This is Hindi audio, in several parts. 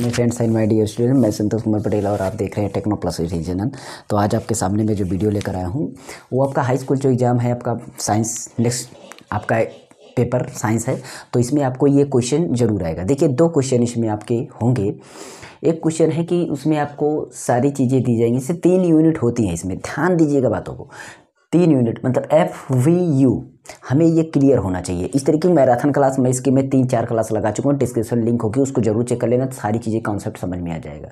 My friends and my dear student मैं संतोष कुमार पटेल और आप देख रहे हैं टेक्नो प्लस रीजनल तो आज आपके सामने मैं जो वीडियो लेकर आया हूँ वो आपका हाई स्कूल जो एग्ज़ाम है आपका साइंस नेक्स्ट आपका पेपर साइंस है तो इसमें आपको ये क्वेश्चन जरूर आएगा देखिए दो क्वेश्चन इसमें आपके होंगे एक क्वेश्चन है कि उसमें आपको सारी चीज़ें दी जाएंगी इससे तीन यूनिट होती हैं इसमें ध्यान दीजिएगा बातों को तीन यूनिट मतलब एफ वी यू हमें ये क्लियर होना चाहिए इस तरीके की मैराथन क्लास मैं इसके मैं तीन चार क्लास लगा चुका हूँ डिस्क्रिप्शन लिंक होगी उसको जरूर चेक कर लेना सारी चीज़ें कॉन्सेप्ट समझ में आ जाएगा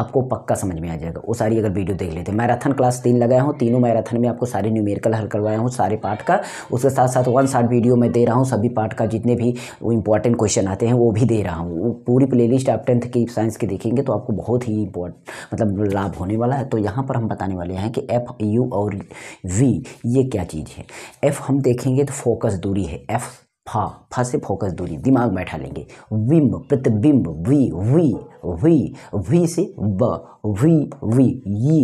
आपको पक्का समझ में आ जाएगा वो सारी अगर वीडियो देख लेते हैं मैराथन क्लास तीन लगाया हूँ तीनों मैराथन में आपको सारे न्यूमेरिकल हल करवाया हूँ सारे पार्ट का उसके साथ साथ वन शार्ट वीडियो मैं दे रहा हूँ सभी पार्ट का जितने भी इंपॉर्टेंट क्वेश्चन आते हैं वो भी दे रहा हूँ वो पूरी प्ले लिस्ट आप टेंथ की साइंस की देखेंगे तो आपको बहुत ही इंपॉर्ट मतलब लाभ होने वाला है तो यहाँ पर हम बताने वाले हैं कि एफ यू और वी ये क्या चीज़ है एफ हम देखें रखेंगे तो फोकस दूरी है एफ फा फा से फोकस दूरी दिमाग बैठा लेंगे विम्ब प्रतिबिंब वी वी वी वी से ब वी वी यी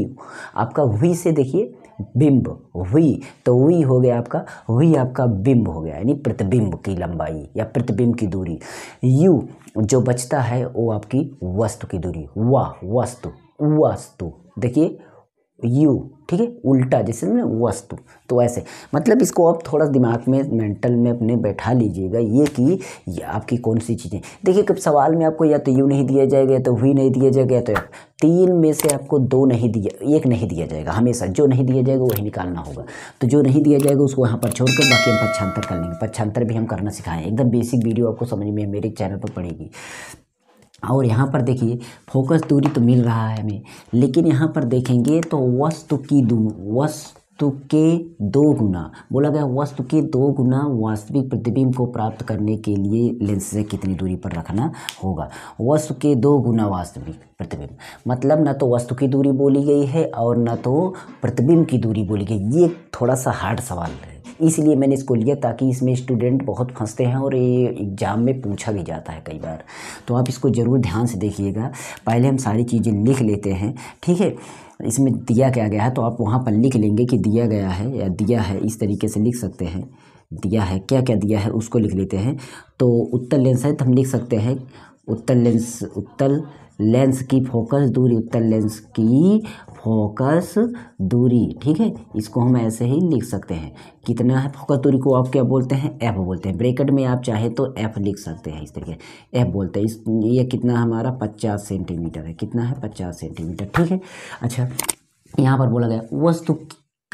आपका वी से देखिए बिंब हुई तो हुई हो गया आपका हुई आपका बिंब हो गया यानी प्रतिबिंब की लंबाई या प्रतिबिंब की दूरी यू जो बचता है वो आपकी वस्तु की दूरी वा वस्तु वस्तु देखिए यू ठीक है उल्टा जैसे ना वस्तु तो ऐसे मतलब इसको आप थोड़ा दिमाग में मेंटल में अपने बैठा लीजिएगा ये कि ये आपकी कौन सी चीज़ें देखिए कब सवाल में आपको या तो यू नहीं दिया जाएगा या तो हुई नहीं दिया जाएगा या तो तीन में से आपको दो नहीं दिया एक नहीं दिया जाएगा हमेशा जो नहीं दिया जाएगा वही निकालना होगा तो जो नहीं दिया जाएगा उसको यहाँ पर छोड़कर बाकी हम पक्षांतर कर लेंगे पक्षांतर भी हम करना सिखाएँ एकदम बेसिक वीडियो आपको समझ में मेरे चैनल पर पड़ेगी और यहाँ पर देखिए फोकस दूरी तो मिल रहा है हमें लेकिन यहाँ पर देखेंगे तो वस्तु की दू वस्तु के दो गुना बोला गया वस्तु के दो गुना वास्तविक प्रतिबिंब को प्राप्त करने के लिए लेंस से कितनी दूरी पर रखना होगा वस्तु के दो गुना वास्तविक प्रतिबिंब मतलब ना तो वस्तु की दूरी बोली गई है और ना तो प्रतिबिंब की दूरी बोली गई ये थोड़ा सा हार्ड सवाल है इसलिए मैंने इसको लिया ताकि इसमें स्टूडेंट बहुत फंसते हैं और ये एग्ज़ाम में पूछा भी जाता है कई बार तो आप इसको ज़रूर ध्यान से देखिएगा पहले हम सारी चीज़ें लिख लेते हैं ठीक है इसमें दिया क्या गया है तो आप वहाँ पर लिख लेंगे कि दिया गया है या दिया है इस तरीके से लिख सकते हैं दिया है क्या क्या दिया है उसको लिख लेते हैं तो उत्तर लेंस है तो हम लिख सकते हैं उत्तर लेंस उत्तर लेंस की फोकस दूरी उत्तल लेंस की फोकस दूरी ठीक है इसको हम ऐसे ही लिख सकते हैं कितना है फोकस दूरी को आप क्या बोलते हैं एफ बोलते हैं ब्रेकेट में आप चाहे तो एफ लिख सकते हैं इस तरीके एफ बोलते हैं इस ये कितना हमारा पचास सेंटीमीटर है कितना है पचास सेंटीमीटर ठीक है अच्छा यहाँ पर बोला गया वस्तु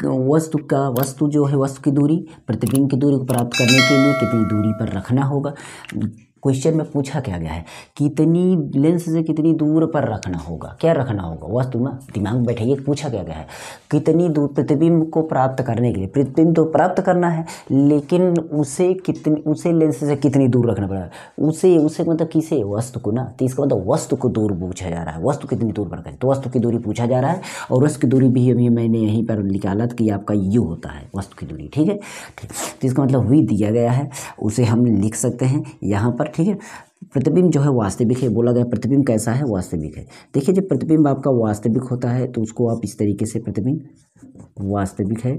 वस्तु का वस्तु जो है वस्तु की दूरी प्रतिबिंब की दूरी को प्राप्त करने के लिए कितनी दूरी पर रखना होगा क्वेश्चन में पूछा क्या गया है कितनी लेंस से कितनी दूर पर रखना होगा क्या रखना होगा वस्तु में दिमाग में बैठाइए पूछा क्या गया है कितनी दूर प्रतिबिंब को प्राप्त करने के लिए प्रतिबिंब तो प्राप्त करना है लेकिन उसे कितनी उसे लेंस से कितनी दूर रखना पड़ेगा उसे उसे मतलब किसे वस्तु को ना तो इसका मतलब वस्तु को दूर पूछा जा रहा है वस्तु कितनी दूर पर तो वस्तु की दूरी पूछा जा रहा है और वस्तु की दूरी भी अभी मैंने यहीं पर निकाला कि आपका यू होता है वस्तु की दूरी ठीक है ठीक तो इसका मतलब वी दिया गया है उसे हम लिख सकते हैं यहाँ पर ठीक है प्रतिबिंब जो है वास्तविक है बोला गया प्रतिबिंब कैसा है वास्तविक है देखिए जब प्रतिबिंब आपका वास्तविक होता है तो उसको आप इस तरीके से प्रतिबिंब वास्तविक है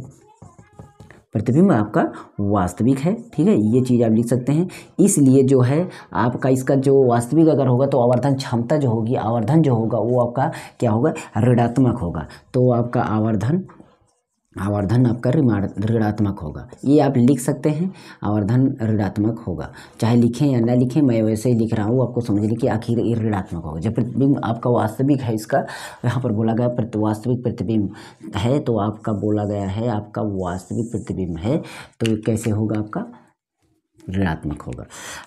प्रतिबिंब आपका वास्तविक है ठीक है ये चीज़ आप लिख सकते हैं इसलिए जो है आपका इसका जो वास्तविक अगर होगा तो आवर्धन क्षमता जो होगी आवर्धन जो होगा वो आपका क्या होगा ऋणात्मक होगा तो आपका आवर्धन आवर्धन आपका ऋणात्मक होगा ये आप लिख सकते हैं आवर्धन ऋणात्मक होगा चाहे लिखें या ना लिखें मैं वैसे ही लिख रहा हूँ आपको समझ लीजिए कि आखिर ये ऋणात्मक होगा जब प्रतिबिंब आपका वास्तविक है इसका यहाँ पर बोला गया प्रति वास्तविक प्रतिबिंब है तो आपका बोला गया है आपका वास्तविक प्रतिबिंब है तो कैसे होगा आपका ऋणात्मक होगा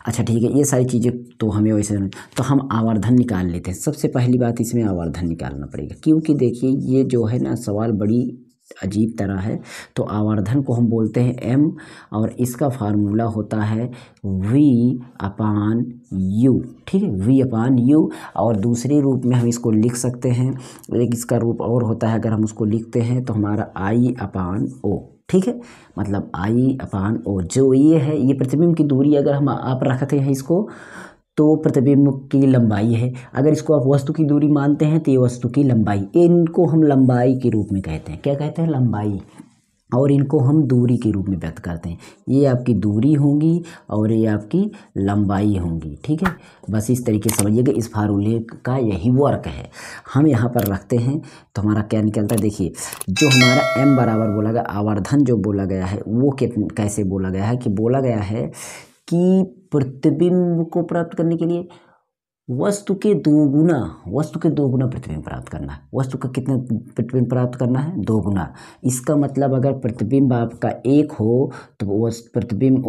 अच्छा ठीक है ये सारी चीज़ें तो हमें वैसे तो हम आवर्धन निकाल लेते हैं सबसे पहली बात इसमें आवर्धन निकालना पड़ेगा क्योंकि देखिए ये जो है ना सवाल बड़ी अजीब तरह है तो आवर्धन को हम बोलते हैं एम और इसका फार्मूला होता है वी अपान यू ठीक है वी अपान यू और दूसरे रूप में हम इसको लिख सकते हैं एक इसका रूप और होता है अगर हम उसको लिखते हैं तो हमारा आई अपान ओ ठीक है मतलब आई अपान ओ जो ये है ये प्रतिबिंब की दूरी अगर हम आप रखते हैं इसको तो वो प्रतिबिंब की लंबाई है अगर इसको आप वस्तु की दूरी मानते हैं तो ये वस्तु की लंबाई इनको हम लंबाई के रूप में कहते हैं क्या कहते हैं लंबाई और इनको हम दूरी के रूप में व्यक्त करते हैं ये आपकी दूरी होंगी और ये आपकी लंबाई होंगी ठीक है बस इस तरीके से समझिएगा इस फार्मूले का यही वर्क है हम यहाँ पर रखते हैं तो हमारा क्या निकलता है देखिए जो हमारा एम बराबर बोला गया आवर्धन जो बोला गया है वो कैसे बोला गया है कि बोला गया है की प्रतिबिंब को प्राप्त करने के लिए वस्तु के दो गुना वस्तु के दो गुना प्रतिबिंब प्राप्त करना है वस्तु का कितना प्रतिबिंब प्राप्त करना है दो गुना इसका मतलब अगर प्रतिबिंब आपका एक हो तो प्रतिबिंब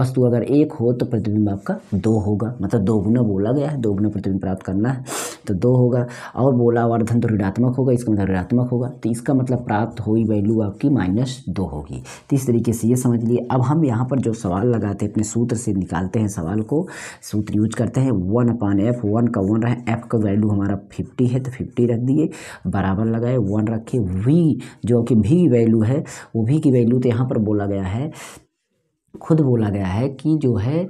वस्तु अगर एक हो तो प्रतिबिंब आपका दो होगा मतलब दो गुना बोला गया है दो गुना प्रतिबिंब प्राप्त करना है तो दो होगा और बोला वर्धन तो ऋणात्मक होगा इसका मतलब ऋणात्मक होगा तो इसका मतलब प्राप्त हुई वैल्यू आपकी माइनस दो होगी तो इस तरीके से ये समझ लिए अब हम यहाँ पर जो सवाल लगाते हैं अपने सूत्र से निकालते हैं सवाल को सूत्र यूज करते हैं वन अपान एफ वन का वन रहा है एफ का वैल्यू हमारा फिफ्टी है तो फिफ्टी रख दिए बराबर लगाए वन रखे वी जो कि भी वैल्यू है वो भी की वैल्यू तो यहाँ पर बोला गया है खुद बोला गया है कि जो है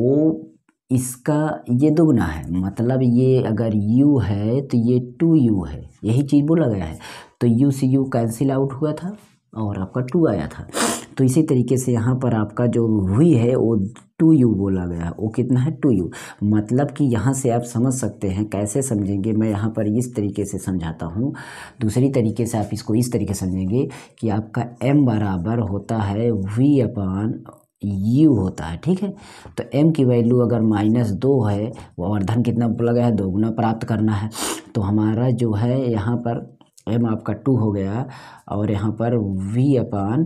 वो इसका ये दोगुना है मतलब ये अगर u है तो ये टू यू है यही चीज़ बोला गया है तो u से u कैंसिल आउट हुआ था और आपका टू आया था तो इसी तरीके से यहाँ पर आपका जो हुई है वो टू यू बोला गया वो कितना है टू यू मतलब कि यहाँ से आप समझ सकते हैं कैसे समझेंगे मैं यहाँ पर इस तरीके से समझाता हूँ दूसरी तरीके से आप इसको इस तरीके समझेंगे कि आपका एम बराबर होता है वी अपान यू होता है ठीक है तो एम की वैल्यू अगर माइनस दो है और धन कितना बोला गया है दोगुना प्राप्त करना है तो हमारा जो है यहाँ पर एम आपका टू हो गया और यहाँ पर वी अपान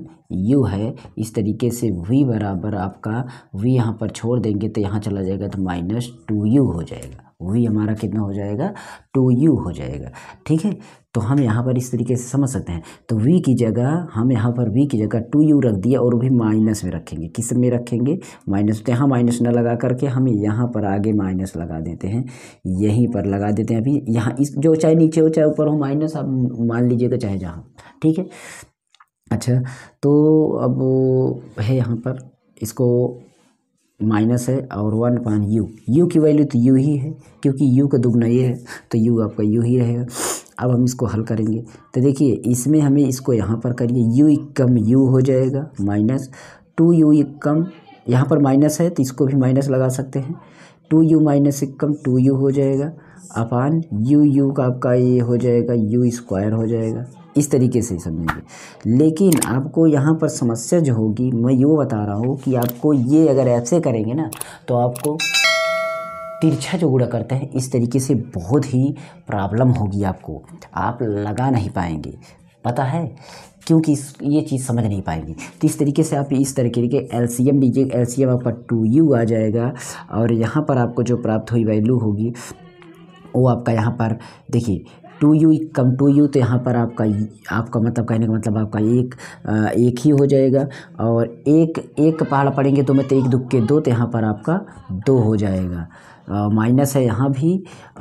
यू है इस तरीके से वी बराबर आपका वी यहाँ पर छोड़ देंगे तो यहाँ चला जाएगा तो माइनस टू यू हो जाएगा वी हमारा कितना हो जाएगा टू यू हो जाएगा ठीक है तो हम यहाँ पर इस तरीके से समझ सकते हैं तो वी की जगह हम यहाँ पर वी की जगह टू यू रख दिया और वो भी माइनस में रखेंगे किस में रखेंगे माइनस तो यहाँ माइनस ना लगा करके हम यहाँ पर आगे माइनस लगा देते हैं यहीं पर लगा देते हैं अभी यहाँ इस जो चाहे नीचे हो चाहे ऊपर हो माइनस आप मान लीजिएगा चाहे जहाँ ठीक है अच्छा तो अब है यहाँ पर इसको माइनस है और वन अपान यू यू की वैल्यू तो यू ही है क्योंकि यू का दुगना ये है तो यू आपका यू ही रहेगा अब हम इसको हल करेंगे तो देखिए इसमें हमें इसको यहाँ पर करिए यू कम यू हो जाएगा माइनस टू यू कम यहाँ पर माइनस है तो इसको भी माइनस लगा सकते हैं टू यू माइनस इक्कम टू यू हो जाएगा अपान यू यू का आपका ये हो जाएगा यू स्क्वायर हो जाएगा इस तरीके से समझेंगे लेकिन आपको यहाँ पर समस्या जो होगी मैं यो बता रहा हूँ कि आपको ये अगर ऐसे करेंगे ना तो आपको तिरछा जो गुड़ा करते हैं इस तरीके से बहुत ही प्रॉब्लम होगी आपको आप लगा नहीं पाएंगे पता है क्योंकि ये चीज़ समझ नहीं पाएंगे तो इस तरीके से आप इस तरीके के एल सी एम लीजिए एल सी एम आपका टू यू आ जाएगा और यहाँ पर आपको जो प्राप्त हुई वैल्यू होगी वो आपका यहाँ पर देखिए टू यू कम टू यू तो यहाँ पर आपका आपका मतलब कहने का मतलब आपका एक एक ही हो जाएगा और एक एक पहाड़ पड़ेंगे तो मैं तो एक दुख के दो तो यहाँ पर आपका दो हो जाएगा माइनस है यहाँ भी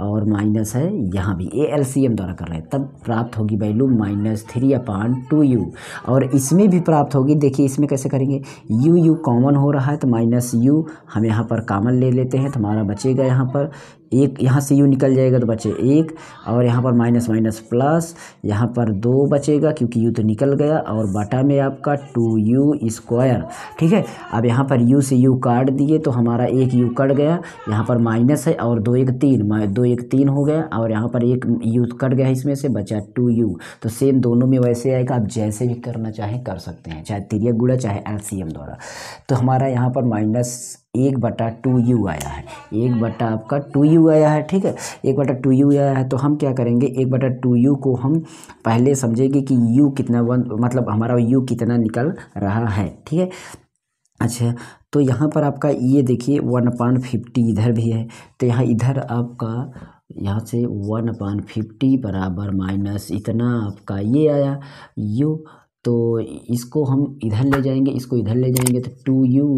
और माइनस है यहाँ भी ए एल सी एम द्वारा कर रहे हैं तब प्राप्त होगी value minus three upon two U और इसमें भी प्राप्त होगी देखिए इसमें कैसे करेंगे यू यू कॉमन हो रहा है तो माइनस यू हम यहाँ पर कॉमन ले लेते हैं तो हमारा बचेगा यहाँ पर एक यहाँ से यू निकल जाएगा तो बचे एक और यहाँ पर माइनस माइनस प्लस यहाँ पर दो बचेगा क्योंकि यू तो निकल गया और बटा में आपका टू यू स्क्वायर ठीक है अब यहाँ पर यू से यू काट दिए तो हमारा एक यू कट गया यहाँ पर माइनस है और दो एक तीन दो एक तीन हो गया और यहाँ पर एक यू कट गया इसमें से बचा टू यू तो सेम दोनों में वैसे आएगा आप जैसे भी करना चाहें कर सकते हैं चाहे तिरिया गुड़ा चाहे एम द्वारा तो हमारा यहाँ पर माइनस एक बटा टू यू आया है एक बटा आपका टू यू टू आया है ठीक है एक बटा टू यू आया है तो हम क्या करेंगे एक बटा टू यू को हम पहले समझेंगे कि यू कितना वन मतलब हमारा यू कितना निकल रहा है ठीक है अच्छा तो यहाँ पर आपका ये देखिए वन अपान फिफ्टी इधर भी है तो यहाँ इधर आपका यहाँ से वन अपान फिफ्टी बराबर माइनस इतना आपका ये आया यू तो इसको हम इधर ले जाएंगे इसको इधर ले जाएंगे तो टू यू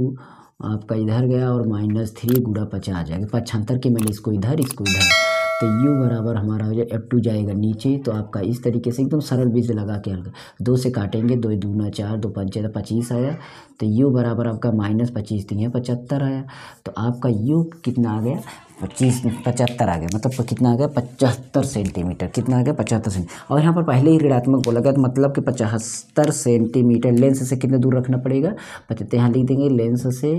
आपका इधर गया और माइनस थ्री गुड़ा पचास आ जाएगा पचहत्तर के मैंने इसको इधर इसको इधर तो u बराबर हमारा हो जाए f2 टू जाएगा नीचे तो आपका इस तरीके से एकदम सरल बीज लगा के हल दो से काटेंगे दो दूना चार दो पंचे तो पच्चीस आया तो u बराबर आपका माइनस पच्चीस तीन तो पचहत्तर आया तो आपका u कितना आ गया पच्चीस पचहत्तर आ गया मतलब कितना आ गया पचहत्तर सेंटीमीटर कितना आ गया पचहत्तर सेंटीमीटर और यहाँ पर पहले ही ऋणात्मक बोला गया तो मतलब कि पचहत्तर सेंटीमीटर लेंस से कितना दूर रखना पड़ेगा पचहत्तर यहाँ लिख देंगे लेंस से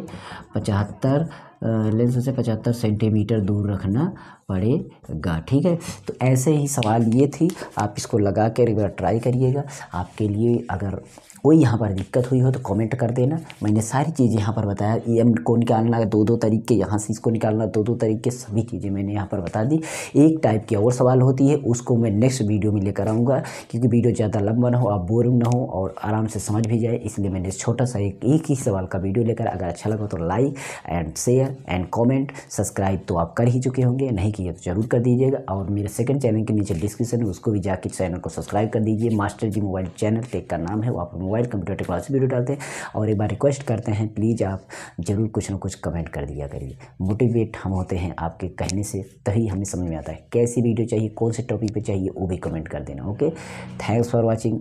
पचहत्तर लेंस से पचहत्तर सेंटीमीटर दूर रखना पड़ेगा ठीक है तो ऐसे ही सवाल ये थी आप इसको लगा कर एक बार ट्राई करिएगा आपके लिए अगर कोई यहाँ पर दिक्कत हुई हो तो कमेंट कर देना मैंने सारी चीज़ें यहाँ पर बताया ई एम को निकालना दो दो तरीके यहाँ से इसको निकालना दो दो तरीके सभी चीज़ें मैंने यहाँ पर बता दी एक टाइप की और सवाल होती है उसको मैं नेक्स्ट वीडियो में लेकर आऊँगा क्योंकि वीडियो ज़्यादा लंबा ना हो आप बोरिंग ना हो और आराम से समझ भी जाए इसलिए मैंने छोटा सा एक एक ही सवाल का वीडियो लेकर अगर अच्छा लगा तो like and share and comment subscribe तो आप कर ही चुके होंगे नहीं किए तो जरूर कर दीजिएगा और मेरे सेकंड चैनल के नीचे डिस्क्रिप्शन है उसको भी जाकर चैनल को सब्सक्राइब कर दीजिए master ji mobile channel tech का नाम है वहाँ पर मोबाइल कंप्यूटर टेक्नोलॉजी वीडियो डालते हैं और एक बार रिक्वेस्ट करते हैं प्लीज़ आप ज़रूर कुछ ना कुछ कमेंट कर दिया करिए मोटिवेट हम होते हैं आपके कहने से तभी हमें समझ में आता है कैसी वीडियो चाहिए कौन से टॉपिक पर चाहिए वो भी कमेंट कर देना ओके थैंक्स फॉर वॉचिंग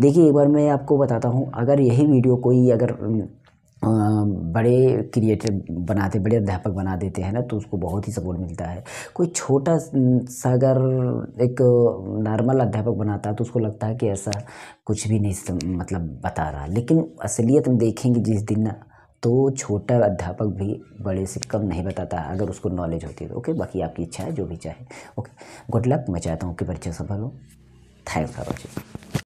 देखिए एक बार मैं आपको बताता हूँ अगर यही वीडियो कोई अगर बड़े क्रिएटर बनाते बड़े अध्यापक बना देते हैं ना तो उसको बहुत ही सपोर्ट मिलता है कोई छोटा सा अगर एक नॉर्मल अध्यापक बनाता है तो उसको लगता है कि ऐसा कुछ भी नहीं मतलब बता रहा लेकिन असलियत में देखेंगे जिस दिन तो छोटा अध्यापक भी बड़े से कम नहीं बताता अगर उसको नॉलेज होती है तो। ओके बाकी आपकी इच्छा है जो भी चाहे ओके गुड लक मैं चाहता हूँ कि बच्चे सफल हो थैंक फॉर वॉचिंग